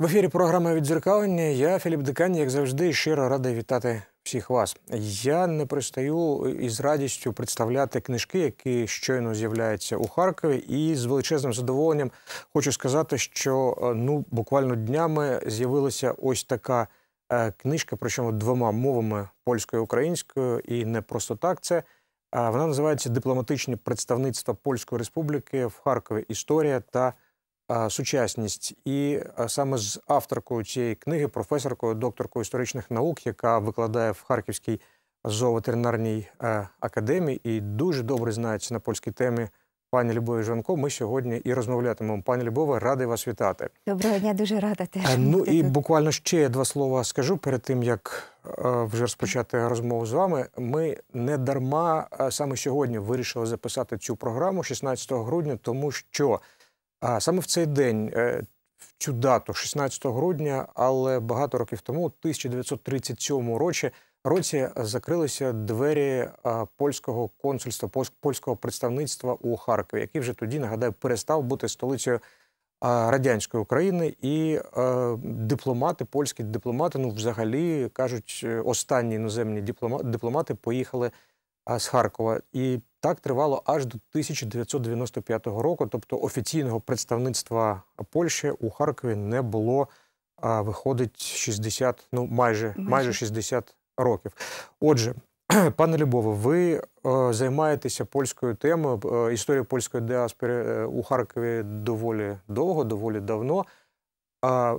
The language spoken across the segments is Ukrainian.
В ефірі програми відзеркалення. Я Філіп Дикань, як завжди, щиро радий вітати всіх вас. Я не пристаю із радістю представляти книжки, які щойно з'являються у Харкові. І з величезним задоволенням хочу сказати, що е, ну буквально днями з'явилася ось така. Е, книжка, причому двома мовами польською і українською, і не просто так. Це е, вона називається Дипломатичні представництва Польської Республіки в Харкові. Історія та е, сучасність. І саме з авторкою цієї книги, професоркою, докторкою історичних наук, яка викладає в Харківській зооветеринарній академії і дуже добре знається на польській темі пані Любові Жанко. Ми сьогодні і розмовлятимемо. Пані Любове, радий вас вітати. Доброго дня, дуже рада теж. Е, ну і тут. буквально ще два слова скажу перед тим, як е, вже розпочати розмову з вами. Ми не дарма е, саме сьогодні вирішили записати цю програму 16 грудня, тому що саме в цей день. В цю дату 16 грудня, але багато років тому, у 1937 році, році закрилися двері польського консульства, польського представництва у Харкові, який вже тоді нагадаю перестав бути столицею радянської України, і дипломати, польські дипломати, ну взагалі кажуть, е, останні іноземні дипломати поїхали з Харкова, і так тривало аж до 1995 року. Тобто офіційного представництва Польщі у Харкові не було. виходить 60, ну майже майже 60 років. Отже, пане Любове, ви е, займаєтеся польською темою. Е, Історія польської діаспори е, у Харкові доволі довго, доволі давно. А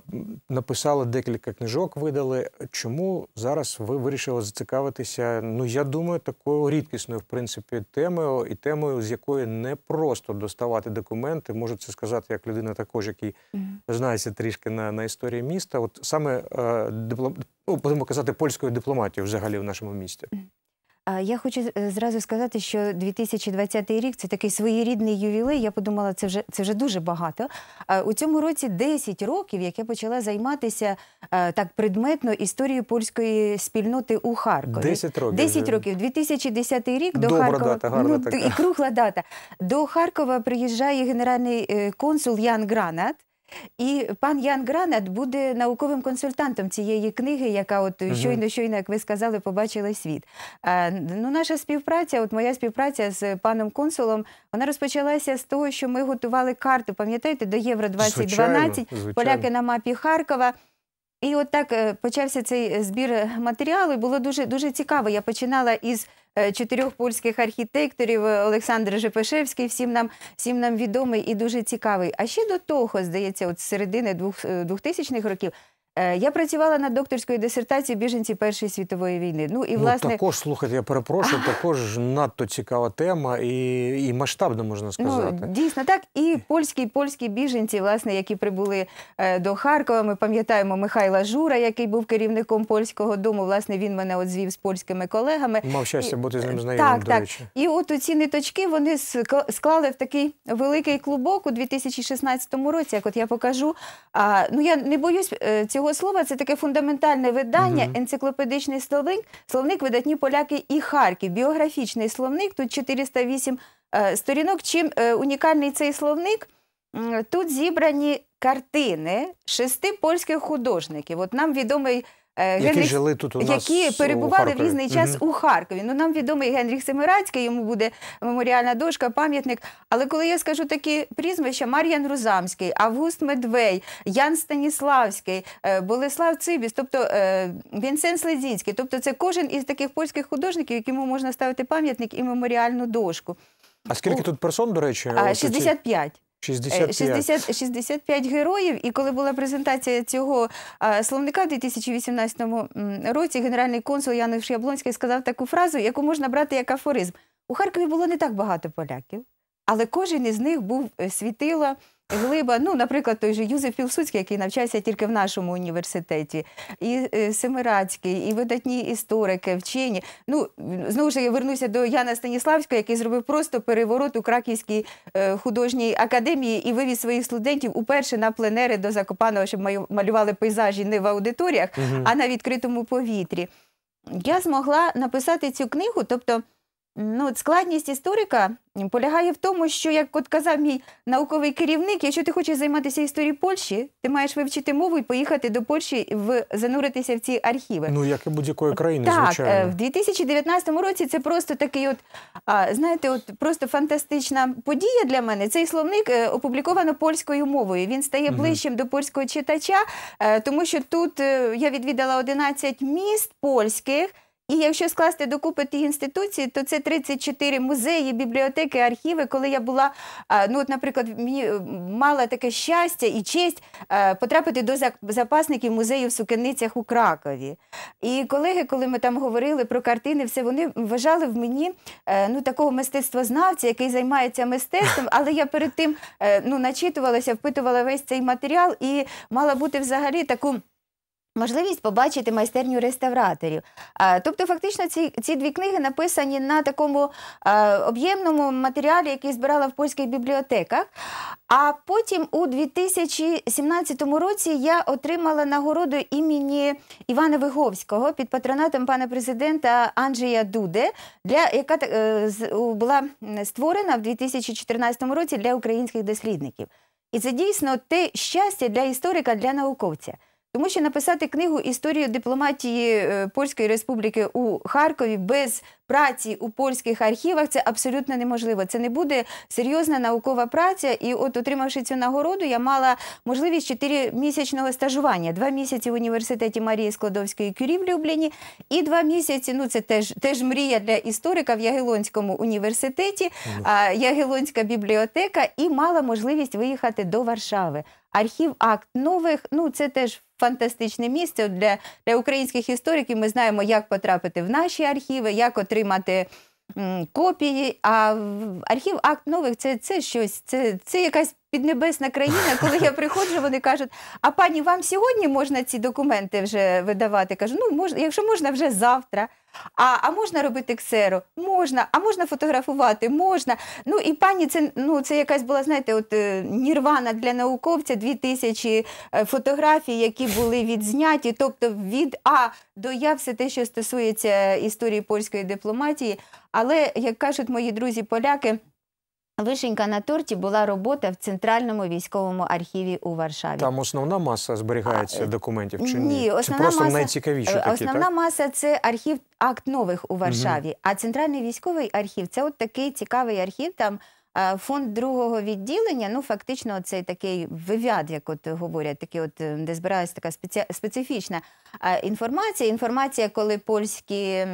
Написали декілька книжок, видали. Чому зараз ви вирішили зацікавитися? Ну я думаю, такою рідкісною, в принципі, темою і темою, з якої не просто доставати документи. Можу це сказати як людина, також який mm знається трішки на на історії міста. От саме е, диплом... ну, будемо казати польською дипломатією взагалі в нашому місті. Я хочу е, зразу сказати, що 2020 рік це такий своєрідний ювілей. Я подумала, це вже це вже дуже багато. У цьому році 10 років, як я почала займатися так предметно історією польської спільноти у Харкові. 10 років 10 років. 2010 рік до Добра Харкова дата, гарна ну, така. і кругла дата. До Харкова приїжджає генеральний е, консул Ян Гранат. І пан Ян Гранат буде науковим консультантом цієї книги, яка от щойно, щойно, як ви сказали, побачила світ. ну, Наша співпраця, от моя співпраця з паном консулом, вона розпочалася з того, що ми готували карту, пам'ятаєте, до Євро 2012, звичайно, поляки на мапі Харкова. І от так е, почався цей збір матеріалу. і Було дуже цікаво. Я починала із Е, чотирьох польських архітекторів е, Олександр Жепешевський, всім нам всім нам відомий і дуже цікавий. А ще до того, здається, от з середини 2000-х е, років Е, я працювала над докторською дисертацією біженці Першої світової війни. Ну і ну, власне ну, також слухати, я перепрошую. Також надто цікава тема і і масштабно можна ну, сказати. Ну, Дійсно, так і польські польські біженці, власне, які прибули е, до Харкова. Ми пам'ятаємо Михайла Жура, який був керівником польського дому. Власне, він мене от звів з польськими колегами. Мав щастя і... бути з ним е, знайомим. Так, до речі. І от ці ниточки вони склали в такий великий клубок у 2016 році. Як от я покажу, а ну я не боюсь цього. Слово слова це таке фундаментальне видання, угу. енциклопедичний словник, словник видатні поляки і Харків. Біографічний словник, тут 408 е, сторінок. Чим е, унікальний цей словник? Тут зібрані картини шести польських художників. От нам відомий Е, Генріх, які жили тут у нас які перебували у в різний час угу. у Харкові. Ну нам відомий Генріх Семирацький, йому буде меморіальна дошка, пам'ятник. Але коли я скажу такі прізвища, Мар'ян Рузамський, Август Медвей, Ян Станіславський, е, Болеслав Цибіс, тобто е, Вінсен Слезінський, тобто це кожен із таких польських художників, якому можна ставити пам'ятник і меморіальну дошку. А скільки у... тут персон, до речі? 65. 65. 60, 65 героїв. І коли була презентація цього словника в 2018 році, генеральний консул Януш Яблонський сказав таку фразу, яку можна брати як афоризм. У Харкові було не так багато поляків, але кожен із них був е, світила глиба. Ну, наприклад, той же Юзеф Пілсуцький, який навчався тільки в нашому університеті, і е, Семирацький, і видатні історики, вчені. Ну знову ж я вернуся до Яна Станіславського, який зробив просто переворот у Краківській е, художній академії і вивіз своїх студентів уперше на пленери до Закопаного, щоб малювали пейзажі не в аудиторіях, угу. а на відкритому повітрі. Я змогла написати цю книгу, тобто. Ну, от складність історика полягає в тому, що, як от казав мій науковий керівник, якщо ти хочеш займатися історією Польщі, ти маєш вивчити мову і поїхати до Польщі в зануритися в ці архіви. Ну, як і будь-якої країни, так, е, звичайно. Так, в 2019 році це просто такий, от знаєте, от просто фантастична подія для мене. Цей словник е, опубліковано польською мовою. Він стає ближчим угу. до польського читача, е, тому що тут я відвідала 11 міст польських. І якщо скласти докупи ті інституції, то це 34 музеї, бібліотеки, архіви. Коли я була, ну от, наприклад, е, мала таке щастя і честь е, потрапити до запасників музею в Сукеницях у Кракові. І колеги, коли ми там говорили про картини, все вони вважали в мені е, ну, такого мистецтвознавця, який займається мистецтвом. Але я перед тим ну, начитувалася, впитувала весь цей матеріал і мала бути взагалі таку. Можливість побачити майстерню реставраторів. Тобто, фактично, ці ці дві книги написані на такому е, об'ємному матеріалі, який збирала в польських бібліотеках. А потім у 2017 році я отримала нагороду імені Івана Виговського під патронатом пана президента Анджея Дуде, для, яка е, була створена в 2014 році для українських дослідників. І це дійсно те щастя для історика, для науковця. Тому що написати книгу історію дипломатії е, Польської Республіки у Харкові без праці у польських архівах це абсолютно неможливо. Це не буде серйозна наукова праця. І, от, отримавши цю нагороду, я мала можливість 4-місячного стажування. Два місяці в університеті Марії Складовської Кюрі в Любліні, і два місяці. Ну це теж теж мрія для історика в Ягелонському університеті, а Ягелонська бібліотека, і мала можливість виїхати до Варшави. Архів акт нових, ну це теж фантастичне місце для для українських істориків. Ми знаємо, як потрапити в наші архіви, як отримати отримати. Копії, а архів акт нових це це щось, це це якась піднебесна країна. Коли я приходжу, вони кажуть: а пані, вам сьогодні можна ці документи вже видавати? Кажу, ну можна, якщо можна, вже завтра. А а можна робити ксеру? Можна, а можна фотографувати, можна. Ну і пані, це ну це якась була, знаєте, от е, нірвана для науковця, дві тисячі е, фотографій, які були відзняті. Тобто від А до Я все те, що стосується історії польської дипломатії. Але як кажуть мої друзі поляки. Вишенька на торті була робота в центральному військовому архіві у Варшаві. Там основна маса зберігається а, е, документів чи ні? Ні, основна чи просто маса, найцікавіші е, такі, основна так? маса це архів акт нових у Варшаві. Угу. А центральний військовий архів це от такий цікавий архів. Там е, фонд другого відділення. Ну фактично, цей такий вив'яд, як от говорять, такі от де збирається така специфічна інформація. Інформація, коли польські.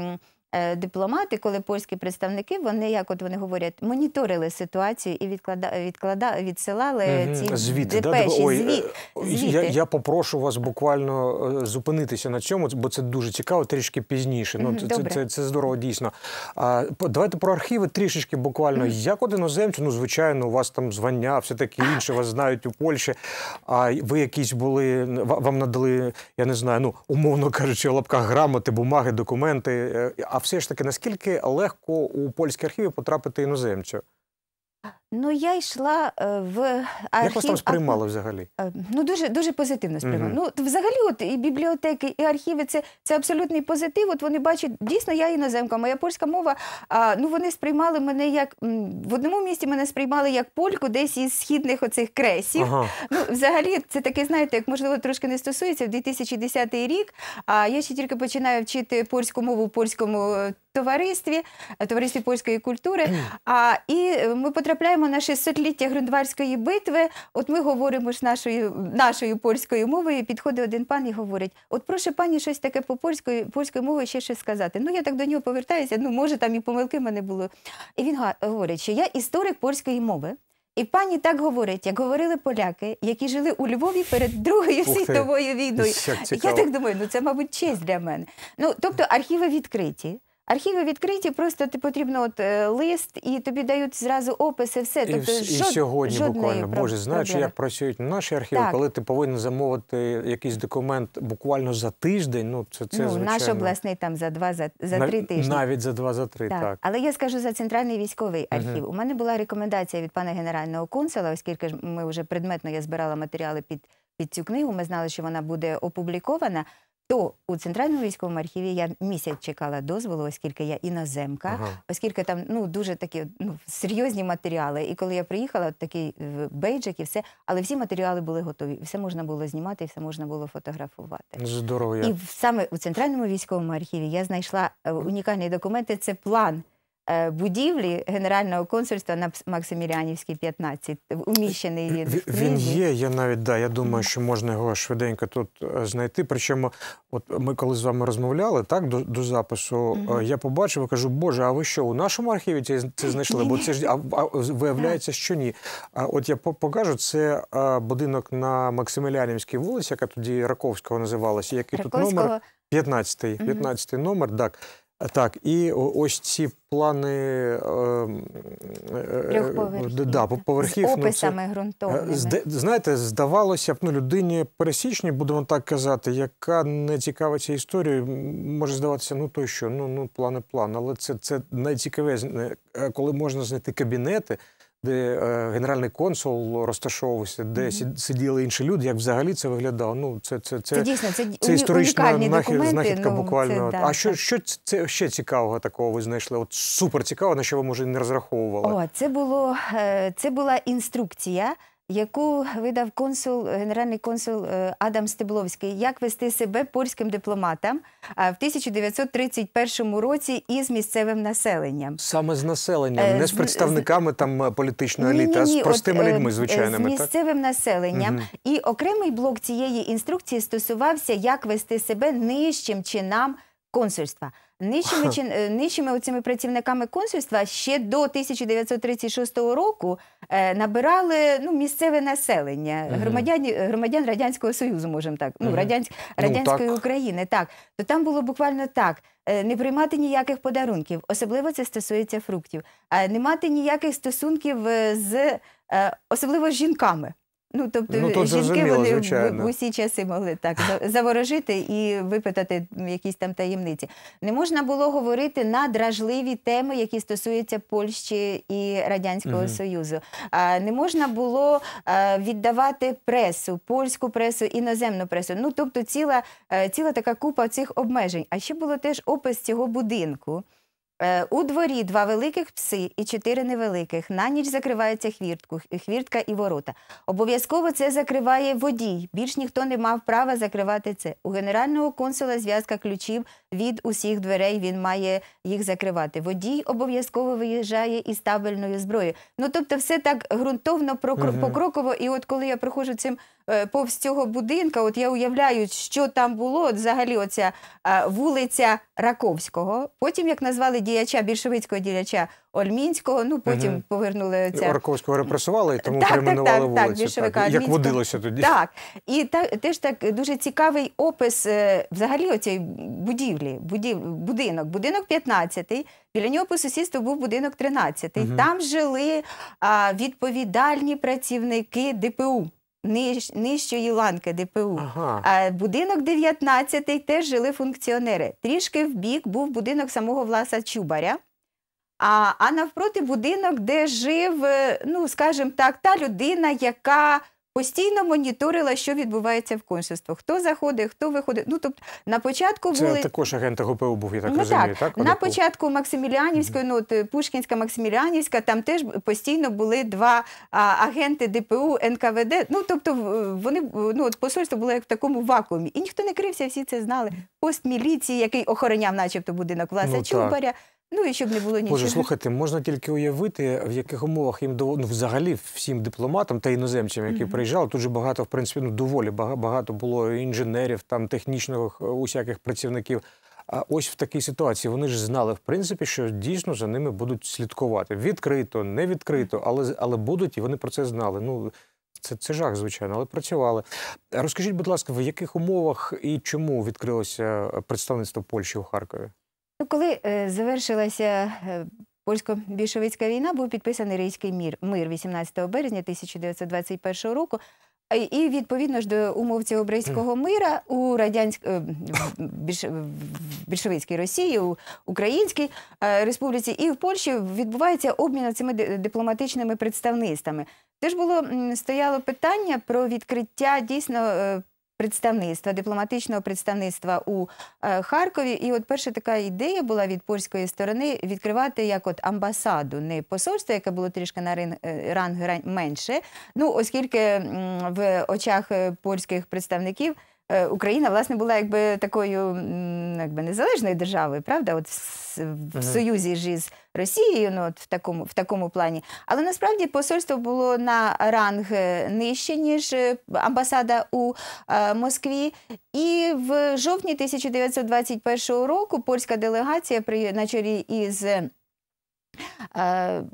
Е, дипломати, коли польські представники, вони як от вони говорять, моніторили ситуацію і відклада, відклада відсилали угу. ці звіт, депеші, да? Ой, е, звіт, звіти. Я, я попрошу вас буквально е, зупинитися на цьому, бо це дуже цікаво, трішки пізніше. Ну це, це це, здорово дійсно. А давайте про архіви трішечки буквально. Угу. Як от іноземцю, ну звичайно, у вас там звання, все таке інше, вас знають у Польщі. А ви якісь були вам надали, я не знаю, ну умовно кажучи, у лапках грамоти, бумаги, документи. А все ж таки, наскільки легко у польські архіви потрапити іноземцю? Ну, я йшла е, в архів... Як вас там сприймало взагалі? Е, ну, дуже дуже позитивно сприймали. Угу. Ну, взагалі, от і бібліотеки, і архіви це це абсолютний позитив. От вони бачать, дійсно, я іноземка, моя польська мова. А, Ну, вони сприймали мене як в одному місті мене сприймали як польку, десь із східних оцих кресів. Ага. Ну, взагалі, це таке, знаєте, як можливо трошки не стосується в 2010 рік. А я ще тільки починаю вчити польську мову в польському е, товаристві, товаристві польської культури. А і ми потрапляємо відзначаємо наше сотліття Грюндварської битви. От ми говоримо з нашою нашою польською мовою. Підходить один пан і говорить: От, прошу пані, щось таке по польської польської мови, ще щось сказати. Ну я так до нього повертаюся. Ну може там і помилки в мене було. І він говорить, що я історик польської мови. І пані так говорить, як говорили поляки, які жили у Львові перед Другою світовою війною. Я так думаю, ну це, мабуть, честь для мене. Ну, Тобто архіви відкриті, Архіви відкриті, просто ти потрібно от е, лист, і тобі дають зразу описи, все. І, тобто, і жод, сьогодні буквально, Боже, знаєш, як працюють наші архіви, так. коли ти повинен замовити якийсь документ буквально за тиждень, ну це це ну, звичайно. Наш обласний там за два, за, за три тижні. Навіть за два, за три, так. так. Але я скажу за центральний військовий архів. Угу. У мене була рекомендація від пана генерального консула, оскільки ми вже предметно я збирала матеріали під. Під цю книгу ми знали, що вона буде опублікована. То у центральному військовому архіві я місяць чекала дозволу, оскільки я іноземка, ага. оскільки там ну дуже такі ну серйозні матеріали. І коли я приїхала, от такий е, бейджик і все, але всі матеріали були готові. Все можна було знімати, все можна було фотографувати. Здорово. І саме у центральному військовому архіві я знайшла е, унікальні документи. Це план. Е, будівлі Генерального консульства на Максимілянівській 15, уміщений він. він є, я навіть да, я думаю, що можна його швиденько тут е, знайти. Причому, от ми коли з вами розмовляли так, до до запису, mm я побачив кажу, Боже, а ви що, у нашому архіві це, це знайшли? Бо це ж а, а виявляється, що ні. А от я покажу, це будинок на Максимілянівській вулиці, яка тоді Раковського називалася, який Раковського... тут номер. 15-й 15 номер, так. Так, і ось ці плани е, е, е да, поверхів, з описами ну, це, е, Знаєте, здавалося б, ну людині пересічній, будемо так казати, яка не цікавиться історією, може здаватися, ну то що, ну ну плани, план. Але це це найцікавіше, е, коли можна знайти кабінети де е, генеральний консул розташовувався, де mm сиділи інші люди. Як взагалі це виглядало? Ну це це це, це дійсно це, це історична нахід, знахідка. Ну, буквально це, да, а що що це ще цікавого такого? Ви знайшли? От супер цікаво, на що ви може не розраховували? О, це було е, це була інструкція яку видав консул, генеральний консул е, Адам Стебловський, як вести себе польським дипломатам е, в 1931 році із місцевим населенням, саме з населенням, е, не з представниками там політичної еліти, а з простими людьми, звичайними. З місцевим населенням. І окремий блок цієї інструкції стосувався, як вести себе нижчим чинам консульства. Нижчими чин, е, нижчими оцими працівниками консульства ще до 1936 року е, набирали ну, місцеве населення громадян е, громадян Радянського Союзу, можемо так, ну, радянсь, ну, Радянської ну, так. України. Так, то там було буквально так: не приймати ніяких подарунків, особливо це стосується фруктів, не мати ніяких стосунків з особливо з жінками. Ну, тобто, ну, жінки зрозуміло, вони звичайно. в усі часи могли так заворожити і випитати якісь там таємниці. Не можна було говорити на дражливі теми, які стосуються Польщі і Радянського угу. Союзу. А не можна було віддавати пресу, польську пресу, іноземну пресу. Ну тобто, ціла е, ціла така купа цих обмежень. А ще було теж опис цього будинку. Е, у дворі два великих пси і чотири невеликих. На ніч закривається хвіртку, хвіртка і ворота. Обов'язково це закриває водій. Більш ніхто не мав права закривати це. У генерального консула зв'язка ключів від усіх дверей він має їх закривати. Водій обов'язково виїжджає із табельною зброєю. Ну тобто, все так ґрунтовно покроково. І от коли я проходжу цим е, повз цього будинка, от я уявляю, що там було от взагалі оця вулиця Раковського. Потім як назвали діяча більшовицького діяча Ольмінського. Ну потім угу. повернули це Орковського репресували, і тому так, перейменували вулицю. Так, більшовика так. як водилося тоді. Так і так теж так дуже цікавий опис е, взагалі оцієї будівлі, будів, будинок, будинок 15-й, Біля нього по сусідству був будинок 13 Угу. Там жили а, відповідальні працівники ДПУ. Ниж, нижчої ланки ДПУ. Ага. А Будинок 19 теж жили функціонери. Трішки в бік був будинок самого Власа Чубаря. А а навпроти будинок, де жив, е, ну скажімо так, та людина, яка постійно моніторила, що відбувається в консульство. Хто заходить, хто виходить. Ну тобто на початку Це були... також агент ГПУ був, я так ну, розумію. Так, так? на Одеку? початку Максиміліанівської, ну от е, Пушкінська, Максиміліанівська, там теж постійно були два а, агенти ДПУ, НКВД. Ну тобто, вони ну от посольство було як в такому вакуумі, і ніхто не крився, всі це знали. Пост міліції, який охороняв, начебто, будинок Власа ну, Чубаря. Так. Ну і щоб не було нічого. Боже, слухайте, можна тільки уявити, в яких умовах їм дов... ну, взагалі всім дипломатам та іноземцям, які mm -hmm. приїжджали, тут же багато, в принципі, ну доволі багато було інженерів, там технічних е, усяких працівників. А ось в такій ситуації вони ж знали, в принципі, що дійсно за ними будуть слідкувати відкрито, не відкрито, але але будуть і вони про це знали. Ну це це жах, звичайно, але працювали. Розкажіть, будь ласка, в яких умовах і чому відкрилося представництво Польщі у Харкові? коли е, завершилася е, польсько-більшовицька війна, був підписаний Рейський мір мир 18 березня 1921 року. Е, і відповідно ж до умов цього брейського мира у радянськ... більш... більшовицькій Росії, у Українській Республіці і в Польщі відбувається обмін цими дипломатичними представництвами. Теж було стояло питання про відкриття дійсно представництва, дипломатичного представництва у е, Харкові. І от перша така ідея була від польської сторони відкривати як от амбасаду, не посольство, яке було трішки на рин е, ранг менше. Ну, оскільки в очах е, польських представників Е, Україна власне була якби такою якби незалежною державою, правда, от в, в союзі ж із Росією, ну от в такому в такому плані. Але насправді посольство було на ранг е, нижче ніж е, амбасада у е, Москві. І в жовтні 1921 року польська делегація при на чолі із.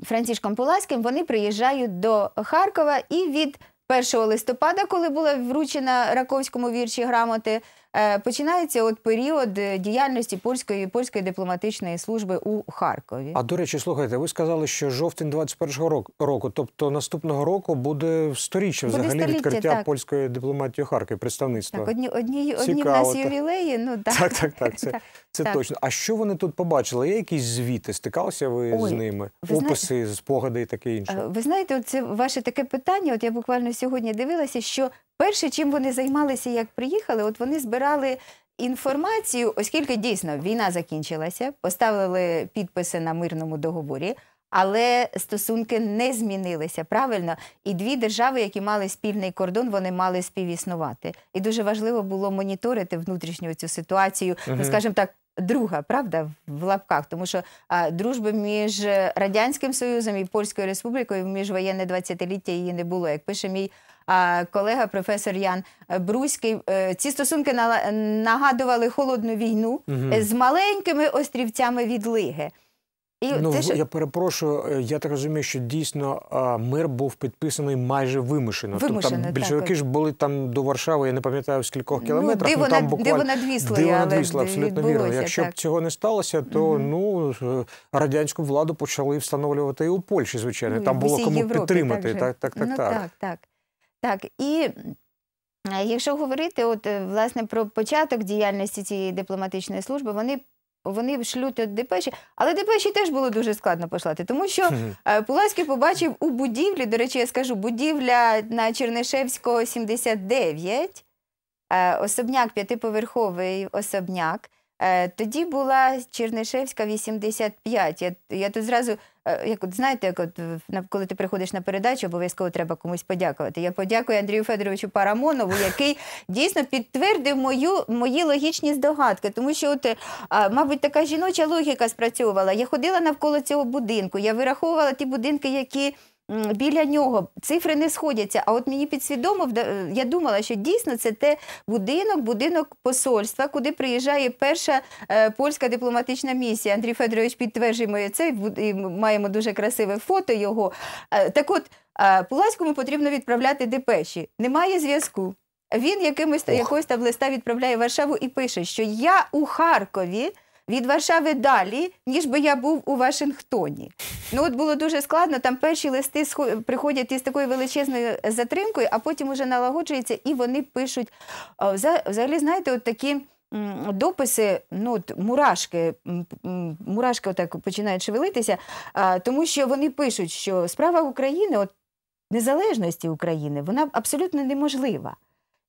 Францішком Пулаським вони приїжджають до Харкова і від 1 листопада, коли була вручена Раковському вірші грамоти Е, починається от період е, діяльності польської польської дипломатичної служби у Харкові. А до речі, слухайте, ви сказали, що жовтень 21-го року, тобто наступного року, буде сторіччя взагалі століття, відкриття так. польської дипломатії у Харкові. Представництва так, одні одні, одні в нас ювілеї. Ну так, так, так, так це, це так. точно. А що вони тут побачили? Є якісь звіти? Стикалися ви Ой, з ними? Ви Описи, знаєте, спогади і таке інше. Е, ви знаєте, це ваше таке питання. От я буквально сьогодні дивилася, що Перше, чим вони займалися, як приїхали, от вони збирали. Інформацію, оскільки дійсно війна закінчилася, поставили підписи на мирному договорі, але стосунки не змінилися правильно. І дві держави, які мали спільний кордон, вони мали співіснувати. І дуже важливо було моніторити внутрішню цю ситуацію, угу. ну скажімо так. Друга правда в лапках, тому що а, дружби між радянським союзом і польською республікою в міжвоєнне двадцятиліття її не було. Як пише мій колега професор Ян е, Бруський. Е, ці стосунки нагадували холодну війну е, з маленькими острівцями від Лиги. І ну, те, що... Я перепрошую, я так розумію, що дійсно мир був підписаний майже вимушено. вимушено тобто, там більшовики так, ж були там до Варшави, я не пам'ятаю в скількох ну, кілометрах. Ну, диво, ну, там буквально... диво надвісло, диво надвісло абсолютно вірно. Якщо так. б цього не сталося, то угу. ну радянську владу почали встановлювати і у Польщі, звичайно. Ну, там було кому Європі, підтримати. Так, так, так, так. Ну, так, так. Так, і е, якщо говорити, от е, власне про початок діяльності цієї дипломатичної служби, вони. Вони шлють от депеші, але депеші теж було дуже складно послати, тому що е, Пуласький побачив у будівлі, до речі, я скажу, будівля на Чернишевського, 79, особняк, п'ятиповерховий особняк. Тоді була Чернишевська, 85. Я, я тут зразу Е, як знаєте, як от коли ти приходиш на передачу, обов'язково треба комусь подякувати. Я подякую Андрію Федоровичу Парамонову, який дійсно підтвердив мою мої логічні здогадки, тому що от, е, мабуть, така жіноча логіка спрацьовувала. Я ходила навколо цього будинку, я вираховувала ті будинки, які біля нього цифри не сходяться. А от мені підсвідомо, е, я думала, що дійсно це те будинок, будинок посольства, куди приїжджає перша е, польська дипломатична місія. Андрій Федорович підтверджує моє це, і маємо дуже красиве фото його. Е, так от Пулаському потрібно відправляти депеші. Немає зв'язку. Він якимось Ох. якось там листа відправляє в Варшаву і пише, що я у Харкові від Варшави далі, ніж би я був у Вашингтоні. Ну, от було дуже складно. Там перші листи приходять із такою величезною затримкою, а потім уже налагоджується, і вони пишуть. Взагалі, знаєте, от такі. Дописи, ну от мурашки, мурашки отак починають шевелитися, тому що вони пишуть, що справа України, от незалежності України, вона абсолютно неможлива.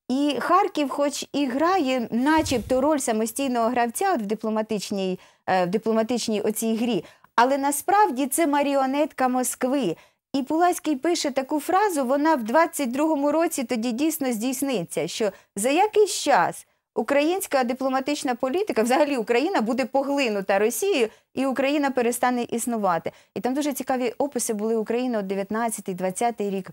І Харків, хоч і грає, начебто, роль самостійного гравця от в дипломатичній е, в дипломатичній оцій грі, але насправді це маріонетка Москви. І Пуласький пише таку фразу: вона в 22-му році тоді дійсно здійсниться, що за якийсь час українська дипломатична політика, взагалі Україна, буде поглинута Росією, і Україна перестане існувати. І там дуже цікаві описи були України от 19-20 рік.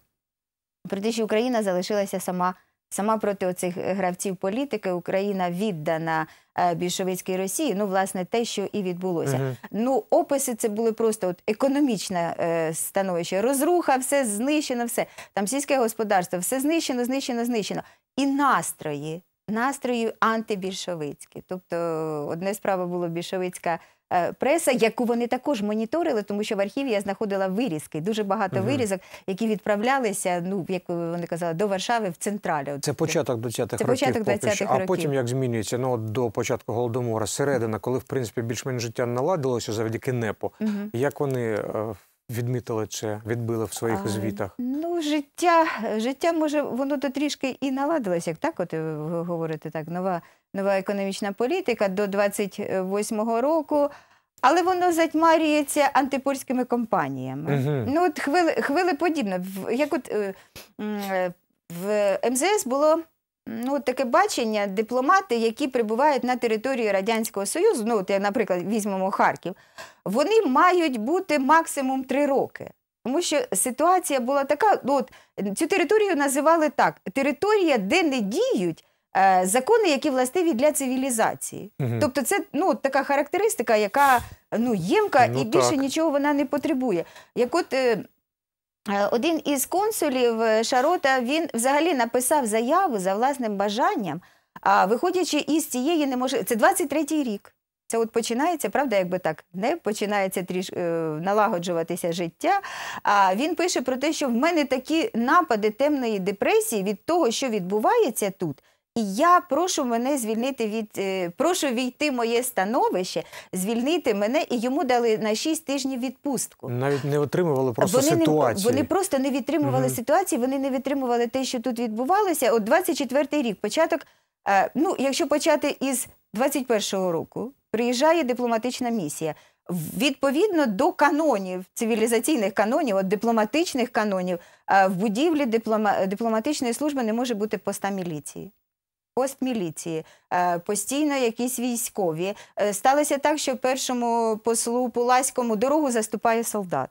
Про те, що Україна залишилася сама сама проти оцих гравців політики Україна віддана е, більшовицькій Росії. Ну, власне, те, що і відбулося. Угу. Ну, описи це були просто от економічне е, становище. Розруха, все знищено, все там сільське господарство, все знищено, знищено, знищено. І настрої настрою антибільшовицькі. Тобто, одне справа була більшовицька е, преса, яку вони також моніторили, тому що в архіві я знаходила вирізки, дуже багато угу. вирізок, які відправлялися, ну як вони казали, до Варшави в централі. Це початок 20-х років, початок 20 років. А потім як змінюється ну от до початку голодомора, середина, коли в принципі більш-менш життя наладилося завдяки непу, угу. як вони. Е, відмітили чи відбили в своїх а, звітах? Ну, життя життя може воно то трішки і наладилось, як так, от е, ви говорите так, нова нова економічна політика до 28-го року. Але воно затьмарюється антипольськими компаніями. Угу. Ну, от хвили хвилеподібно. Як от е, е, в МЗС ем було Ну, таке бачення дипломати, які прибувають на території Радянського Союзу, ну, от, наприклад, візьмемо Харків, вони мають бути максимум три роки. Тому що ситуація була така: ну, от, цю територію називали так: територія, де не діють е, закони, які властиві для цивілізації. Угу. Тобто, це ну, така характеристика, яка ну, ємка ну, і більше нічого вона не потребує. Як от е, Е, один із консулів е, Шарота він взагалі написав заяву за власним бажанням, а виходячи із цієї неможливості, це 23-й рік. Це от починається, правда, якби так не починається тріш е, налагоджуватися життя. А він пише про те, що в мене такі напади темної депресії від того, що відбувається тут. І я прошу мене звільнити від е, прошу війти моє становище, звільнити мене, і йому дали на 6 тижнів відпустку. Навіть не отримували просто вони ситуацію. Не, вони просто не відтримували угу. ситуації. Вони не відтримували те, що тут відбувалося. От 24-й рік, початок. Е, ну, якщо почати із 21-го року, приїжджає дипломатична місія. Відповідно до канонів, цивілізаційних канонів, от дипломатичних канонів, е, в будівлі диплома... дипломатичної служби не може бути поста міліції. Пост міліції, е, постійно якісь військові. Е, сталося так, що першому послу Пулаському дорогу заступає солдат.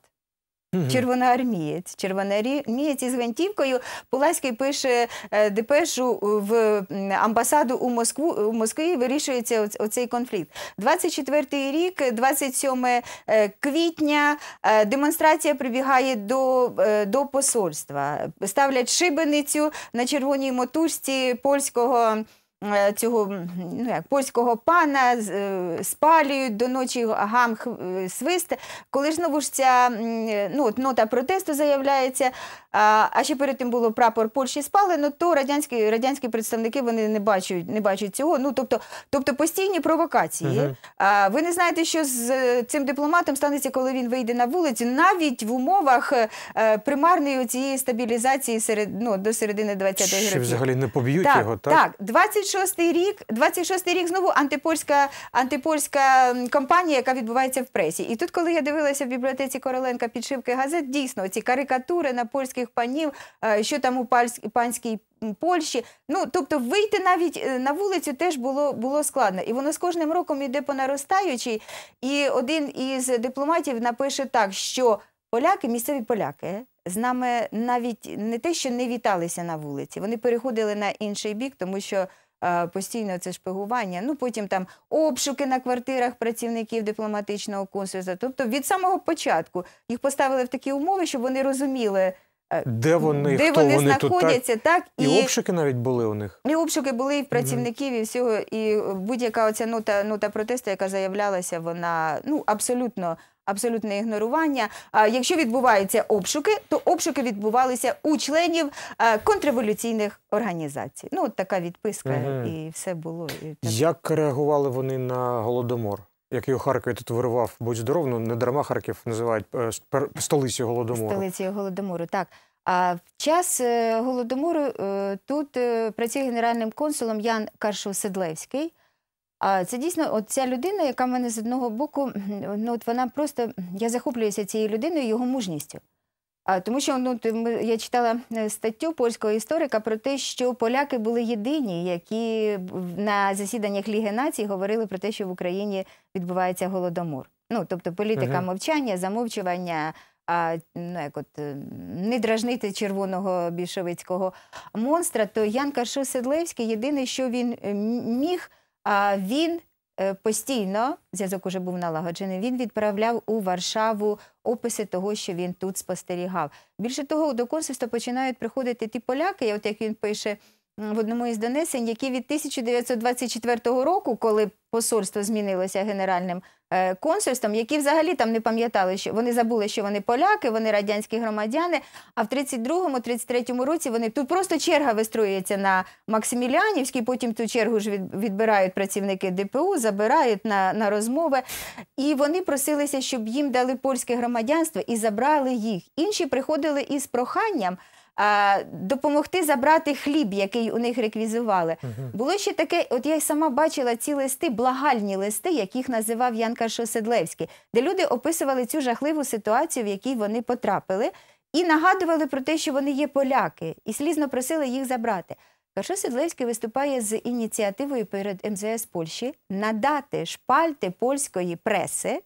Угу. Червоноармієць, червоноармієць із гвинтівкою. Пуласький пише е, депешу е, в амбасаду у Москву е, у Москві. Вирішується оцей конфлікт. 24-й рік, 27 квітня. Демонстрація прибігає до до посольства. Ставлять шибеницю на червоній мотузці польського. Е, цього ну як польського пана е, спалюють до ночі гам е, свист. Коли ж знову ж ця ну, от нота протесту заявляється, а, а ще перед тим було прапор Польщі спалено, то радянські радянські представники вони не бачать не бачать цього. Ну тобто, тобто постійні провокації. Угу. А, Ви не знаєте, що з цим дипломатом станеться, коли він вийде на вулицю, навіть в умовах примарної цієї стабілізації серед ну до середини 20-х років. Чи взагалі не поб'ють його, так? Так, 26 26 рік, 26-й рік знову антипольська антипольська кампанія, яка відбувається в пресі. І тут, коли я дивилася в бібліотеці Короленка підшивки газет, дійсно ці карикатури на польських панів, е, що там у панській Польщі, ну тобто вийти навіть е, на вулицю теж було було складно, і воно з кожним роком йде по наростаючій. І один із дипломатів напише так, що поляки, місцеві поляки, з нами навіть не те, що не віталися на вулиці, вони переходили на інший бік, тому що Е, постійно це шпигування. Ну потім там обшуки на квартирах працівників дипломатичного консульства. Тобто від самого початку їх поставили в такі умови, щоб вони розуміли. Е, де вони де хто вони, вони знаходяться, тут, так, так і, і обшуки навіть були у них. І обшуки були і в працівників, і всього, і будь-яка оця нота нота протесту, яка заявлялася, вона ну абсолютно абсолютне ігнорування. А якщо відбуваються обшуки, то обшуки відбувалися у членів е, контрреволюційних організацій. Ну от така відписка, угу. і все було. І так. Як реагували вони на голодомор? який у Харкові тут вирував, будь здоров, ну не дарма Харків називають е, столицею голодомору. Столицею голодомору, так. А в час е, голодомору е, тут працює генеральним консулом Ян Каршов-Седлевський. А це дійсно от ця людина, яка в мене з одного боку, ну от вона просто я захоплююся цією людиною, його мужністю. Тому що ну, я читала е, статтю польського історика про те, що поляки були єдині, які на засіданнях Ліги націй говорили про те, що в Україні відбувається голодомор. Ну, тобто політика угу. мовчання, замовчування, а, ну, як от, е, не дражнити червоного більшовицького монстра, то Ян Каршо Седлевський єдине, що він е, міг, а він Е, постійно зв'язок уже був налагоджений. Він відправляв у Варшаву описи того, що він тут спостерігав. Більше того, до консульства починають приходити ті поляки, от як він пише в одному із донесень, які від 1924 року, коли посольство змінилося генеральним е, консульством, які взагалі там не пам'ятали, що вони забули, що вони поляки, вони радянські громадяни. А в 32-33 році вони тут просто черга вистроюється на Максимілянівській, потім ту чергу ж відбирають працівники ДПУ, забирають на, на розмови. І вони просилися, щоб їм дали польське громадянство і забрали їх. Інші приходили із проханням допомогти забрати хліб, який у них реквізували. Було ще таке, от я й сама бачила ці листи, благальні листи, яких називав Ян Каршоседлевський, де люди описували цю жахливу ситуацію, в якій вони потрапили, і нагадували про те, що вони є поляки, і слізно просили їх забрати. Каршо Седлевський виступає з ініціативою перед МЗС Польщі надати шпальти польської преси.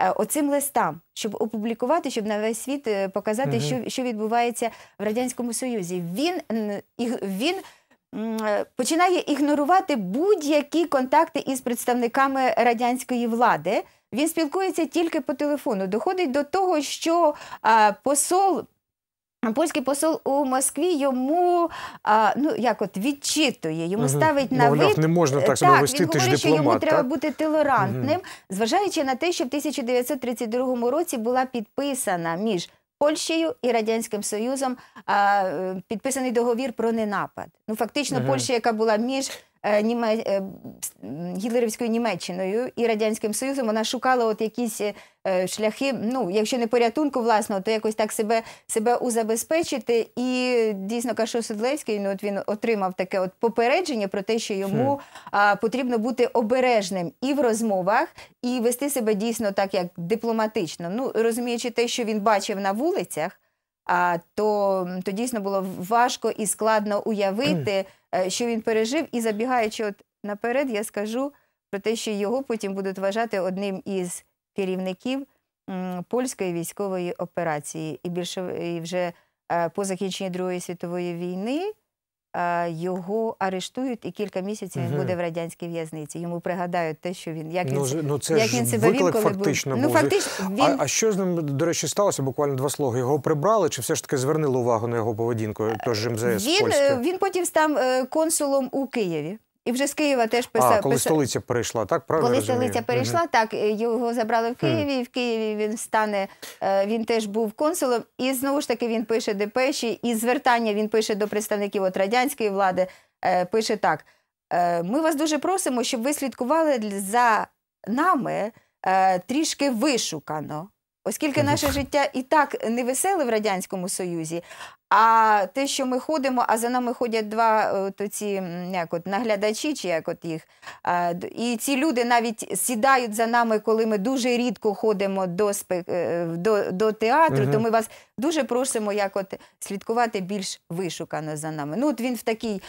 Е, оцим листам, щоб опублікувати, щоб на весь світ е, показати, угу. що що відбувається в радянському союзі. Він він. Е, починає ігнорувати будь-які контакти із представниками радянської влади. Він спілкується тільки по телефону. Доходить до того, що посол Польський посол у Москві йому а, ну як от відчитує, йому ставить ну, на вид... не можна так е, себе так, вести, він говорить, що йому так? треба бути толерантним, угу. зважаючи на те, що в 1932 році була підписана між Польщею і радянським союзом а, е, підписаний договір про ненапад. Ну фактично, угу. Польща, яка була між Е, Німе... Е, гітлерівською Німеччиною і Радянським Союзом, вона шукала от якісь е, шляхи, ну, якщо не порятунку, власного, то якось так себе себе узабезпечити. І дійсно Кашо Седлевський ну, от він отримав таке от попередження про те, що йому а, потрібно бути обережним і в розмовах, і вести себе дійсно так, як дипломатично. Ну, Розуміючи те, що він бачив на вулицях, а, то, то дійсно було важко і складно уявити. Е, що він пережив. І забігаючи от наперед, я скажу про те, що його потім будуть вважати одним із керівників польської військової операції. І більше і вже е, по закінченні Другої світової війни. Е, його арештують, і кілька місяців він буде в радянській в'язниці. Йому пригадають те, що він як ну, він ну, це як він себе виклик ну, він коли фактично був. Ну, фактично, він... А, а що з ним до речі сталося? Буквально два слова. Його прибрали, чи все ж таки звернули увагу на його поведінку? Тож е, МЗС він, е, польське? він потім став консулом у Києві. І вже з Києва теж писав. А, коли писав... столиця перейшла, так? Правильно Коли розумію? столиця перейшла, mm так його забрали в Києві. Mm В Києві він стане, е, він теж був консулом. І знову ж таки він пише депеші, і звертання він пише до представників от радянської влади. Е, пише так: «Е, ми вас дуже просимо, щоб ви слідкували за нами трішки вишукано. Оскільки наше життя і так не веселе в радянському союзі, а те, що ми ходимо, а за нами ходять два е, от як от наглядачі, чи як от їх. Е, і ці люди навіть сідають за нами, коли ми дуже рідко ходимо до спек... Е, до, до театру, угу. то ми вас дуже просимо як от слідкувати більш вишукано за нами. Ну, от він в такій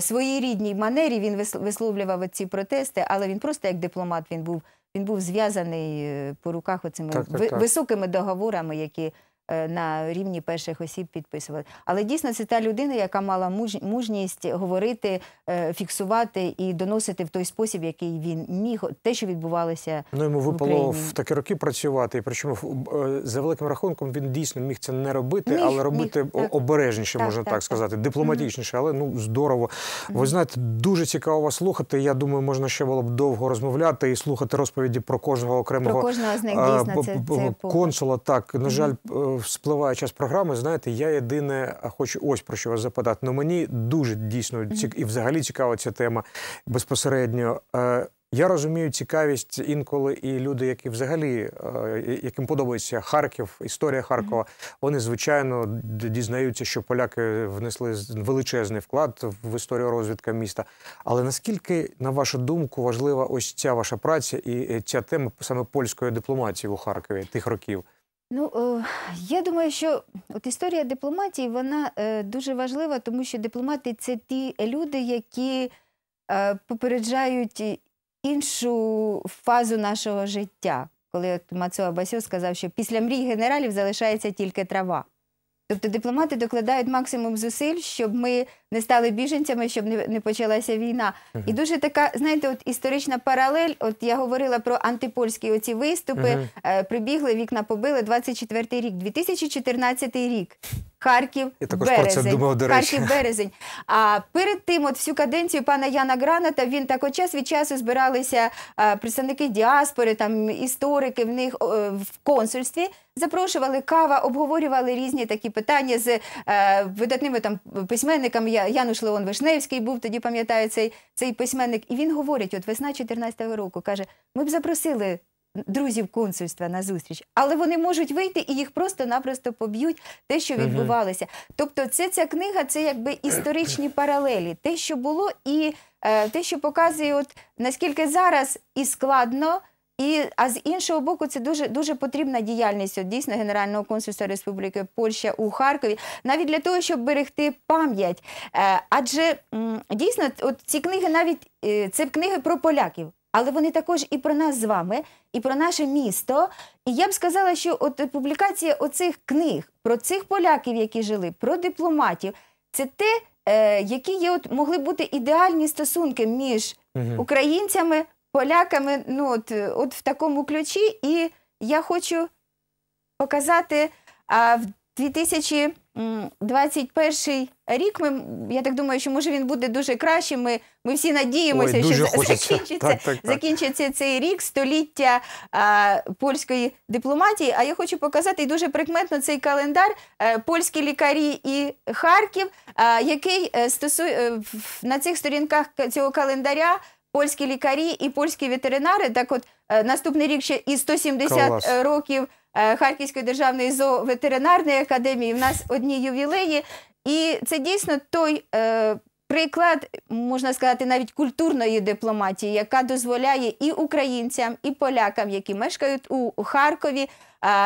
своїй рідній манері він висловлював ці протести, але він просто як дипломат він був. Він був зв'язаний е, по руках оцими так, так, так. високими договорами, які Е, на рівні перших осіб підписувати. Але дійсно це та людина, яка мала мужність говорити, е, фіксувати і доносити в той спосіб, який він міг, те, що відбувалося. Ну йому випало в, в такі роки працювати. І причому е, за великим рахунком він дійсно міг це не робити, міг, але робити міг. обережніше, так, можна так, так сказати, так. дипломатічніше, але ну здорово. Mm -hmm. Ви знаєте, дуже цікаво вас слухати. Я думаю, можна ще було б довго розмовляти і слухати розповіді про кожного окремого про кожного з них дійсно це, це консула. Так на жаль. Mm -hmm вспливає час програми, знаєте, я єдине хочу ось про що вас запитати. Ну мені дуже дійсно цік... і взагалі цікава ця тема безпосередньо. Е, я розумію цікавість інколи, і люди, які взагалі е, яким подобається Харків, історія Харкова, вони звичайно дізнаються, що поляки внесли величезний вклад в історію розвідка міста. Але наскільки, на вашу думку, важлива ось ця ваша праця і е, ця тема саме польської дипломатії у Харкові тих років? Ну, е, я думаю, що от історія дипломатії вона е, дуже важлива, тому що дипломати це ті люди, які е, попереджають іншу фазу нашого життя. Коли от Мацуа Басю сказав, що після мрій генералів залишається тільки трава. Тобто дипломати докладають максимум зусиль, щоб ми не стали біженцями, щоб не, почалася війна. Uh-huh. І дуже така, знаєте, от історична паралель. От я говорила про антипольські оці виступи, uh-huh. прибігли, вікна побили 24-й рік, 2014 рік. Харків березень. Харків березень. А перед тим, от всю каденцію пана Яна Граната, він так от час від часу збиралися е, представники діаспори, там історики в них в консульстві. Запрошували кава, обговорювали різні такі питання з е, видатними там письменниками. Я, Януш Леон Вишневський був тоді, пам'ятаю цей цей письменник. І він говорить: от весна 14 року каже: ми б запросили друзів консульства на зустріч, але вони можуть вийти і їх просто-напросто поб'ють те, що відбувалося. Тобто, це ця книга, це якби історичні паралелі, те, що було, і е, те, що показує, от наскільки зараз і складно. І, А з іншого боку, це дуже дуже потрібна діяльність от, дійсно Генерального консульства Республіки Польща у Харкові, навіть для того, щоб берегти пам'ять. Е, адже дійсно, от ці книги навіть е, це книги про поляків але вони також і про нас з вами, і про наше місто. І я б сказала, що от публікація оцих книг про цих поляків, які жили, про дипломатів, це те, е, які є от могли бути ідеальні стосунки між українцями, поляками. Ну от, от в такому ключі. І я хочу показати а в 2000 21 рік, ми, я так думаю, що може він буде дуже кращим. Ми ми всі надіємося, Ой, що закінчиться так, так, так. закінчиться цей рік століття а, польської дипломатії. А я хочу показати дуже прикметно цей календар а, е, польські лікарі і Харків, а, який е, стосує е, на цих сторінках цього календаря. Польські лікарі і польські ветеринари. Так, от наступний рік ще і 170 Клас. років. Е, Харківської державної зооветеринарної академії. В нас одні ювілеї, і це дійсно той. Е, приклад, можна сказати, навіть культурної дипломатії, яка дозволяє і українцям, і полякам, які мешкають у Харкові, е,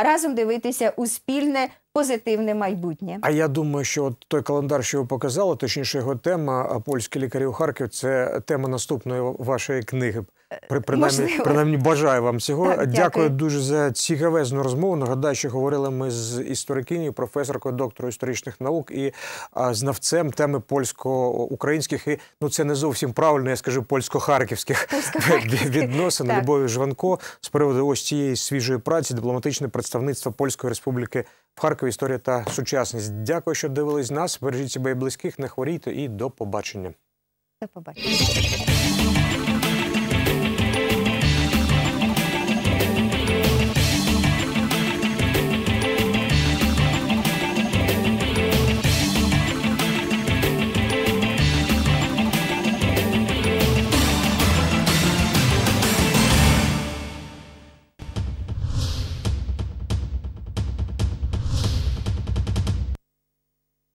разом дивитися у спільне позитивне майбутнє. А я думаю, що от той календар, що ви показали, точніше його тема польські лікарі у Харків, це тема наступної вашої книги. Е, При принаймні, принаймні бажаю вам цього. Так, дякую. дякую дуже за цікавезну розмову. Нагадаю, що говорили ми з історикинею, професоркою, доктором історичних наук і а, знавцем теми польсько-українських і ну це не зовсім правильно. Я скажу польсько-харківських відносин. Любові Жванко з приводу ось цієї свіжої праці, дипломатичне представництво Польської Республіки в Харкові. Історія та сучасність. Дякую, що дивились нас. Бережіть себе і близьких, не хворійте і до побачення. До побачення.